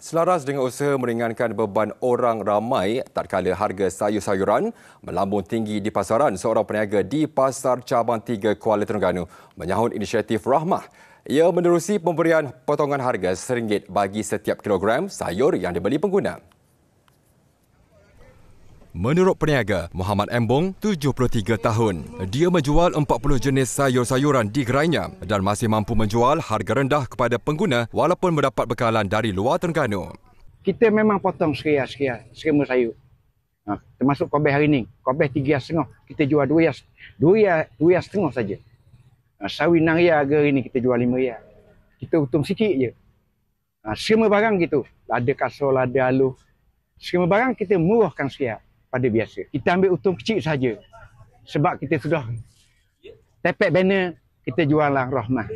Selaras dengan usaha meringankan beban orang ramai, tatkala harga sayur-sayuran melambung tinggi di pasaran, seorang peniaga di Pasar Cabang 3 Kuala Terengganu menyahut inisiatif Rahmah. Ia menerusi pemberian potongan harga RM1 bagi setiap kilogram sayur yang dibeli pengguna. Menurut peniaga Muhammad Embong, 73 tahun, dia menjual 40 jenis sayur-sayuran di gerainya dan masih mampu menjual harga rendah kepada pengguna walaupun mendapat bekalan dari luar Terengganu. Kita memang potong sekian-sekian sekema sayur. Ha, termasuk kobeh hari ini. Kobeh tiga setengah. Kita jual dua ya, dua setengah saja. Ha, sawi nang ya hari ini kita jual lima ya. Kita untung sikit je. Ha, semua barang gitu. Ada kasol, ada aluh. Semua barang kita murahkan sekian pada biasa. Kita ambil untung kecil saja. Sebab kita sudah tepek banner, kita jual lah rahmat.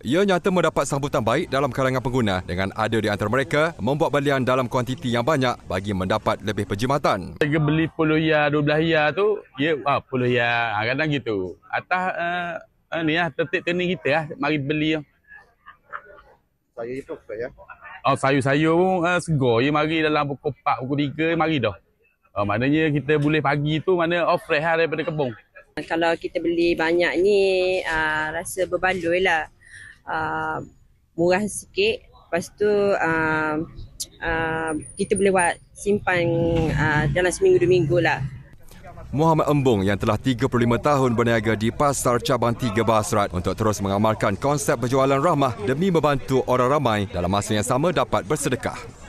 Ia nyata mendapat sambutan baik dalam kalangan pengguna dengan ada di antara mereka membuat belian dalam kuantiti yang banyak bagi mendapat lebih penjimatan. Saya beli puluh ya, dua belah ya tu, ya ah, puluh ya, kadang gitu. Atas uh, uh, ni lah, tertik tening kita lah, mari beli. Ya. Sayur itu saya. Oh, sayur-sayur pun uh, eh, segar. Ya, mari dalam pukul 4, pukul 3, mari dah. Uh, maknanya kita boleh pagi tu mana off fresh lah daripada kebong. Kalau kita beli banyak ni uh, rasa berbaloi lah. Uh, murah sikit. Lepas tu uh, uh, kita boleh buat simpan uh, dalam seminggu dua minggu lah. Muhammad Embung yang telah 35 tahun berniaga di Pasar Cabang Tiga Basrat untuk terus mengamalkan konsep berjualan rahmah demi membantu orang ramai dalam masa yang sama dapat bersedekah.